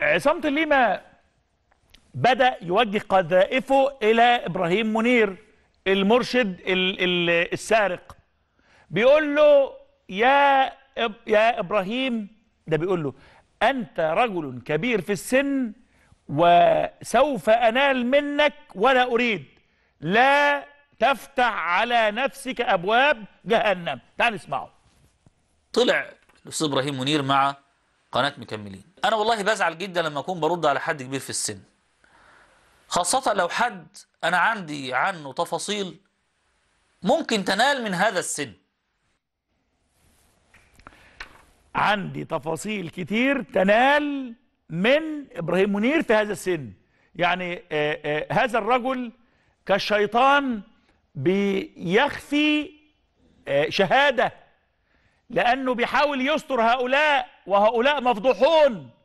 عصام الليمة بدأ يوجه قذائفه إلى إبراهيم منير المرشد السارق بيقول له يا يا إبراهيم ده بيقول له أنت رجل كبير في السن وسوف أنال منك ولا أريد لا تفتح على نفسك أبواب جهنم تعال نسمعه طلع الأستاذ إبراهيم منير مع قناة مكملين أنا والله بزعل جدا لما أكون برد على حد كبير في السن خاصة لو حد أنا عندي عنه تفاصيل ممكن تنال من هذا السن عندي تفاصيل كتير تنال من إبراهيم منير في هذا السن يعني آآ آه، آآ آه، هذا الرجل كالشيطان بيخفي آه، شهادة لأنه بيحاول يستر هؤلاء وهؤلاء مفضوحون